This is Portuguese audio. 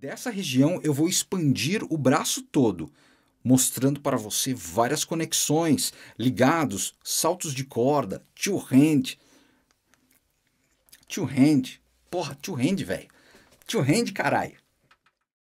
Dessa região eu vou expandir o braço todo, mostrando para você várias conexões, ligados, saltos de corda, two hand. Two hand. Porra, two hand, velho. Two hand, caralho.